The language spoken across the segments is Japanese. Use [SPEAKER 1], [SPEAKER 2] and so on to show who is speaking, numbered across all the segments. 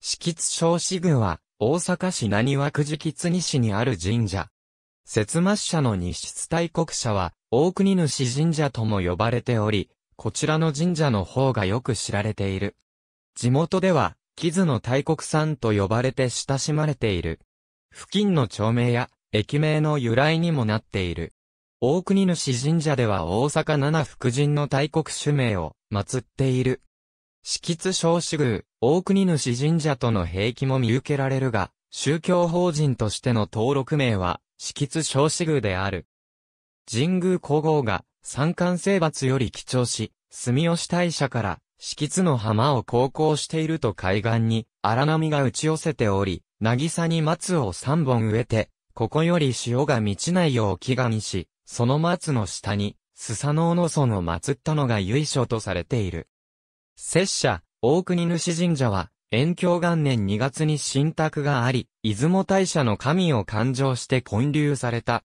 [SPEAKER 1] 敷津小四宮は、大阪市何和区敷津西にある神社。節末社の西出大国社は、大国主神社とも呼ばれており、こちらの神社の方がよく知られている。地元では、木津の大国さんと呼ばれて親しまれている。付近の町名や、駅名の由来にもなっている。大国主神社では大阪七福神の大国主名を祀っている。四津小四宮、大国主神社との平気も見受けられるが、宗教法人としての登録名は、四津小四宮である。神宮皇后が、三冠征伐より貴重し、住吉大社から、四津の浜を航行していると海岸に、荒波が打ち寄せており、渚に松を三本植えて、ここより潮が満ちないよう祈願し、その松の下に、スサノオノソンを祀ったのが由緒とされている。拙者、大国主神社は、延京元年2月に神託があり、出雲大社の神を勘定して建立された。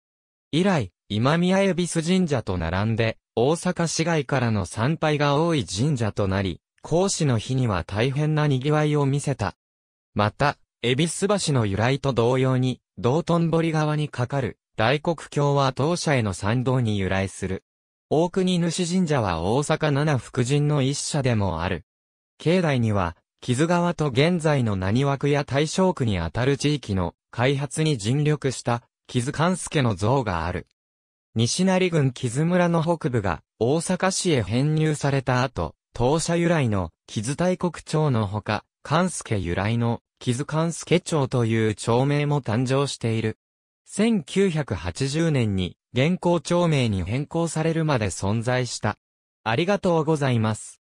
[SPEAKER 1] 以来、今宮恵比寿神社と並んで、大阪市外からの参拝が多い神社となり、講師の日には大変な賑わいを見せた。また、恵比寿橋の由来と同様に、道頓堀側に架かる、大黒橋は当社への参道に由来する。大国主神社は大阪七福神の一社でもある。境内には、木津川と現在の何枠や大正区にあたる地域の開発に尽力した木津勘助の像がある。西成郡木津村の北部が大阪市へ編入された後、当社由来の木津大国町のほか、勘助由来の木津勘助町という町名も誕生している。1980年に現行町名に変更されるまで存在した。ありがとうございます。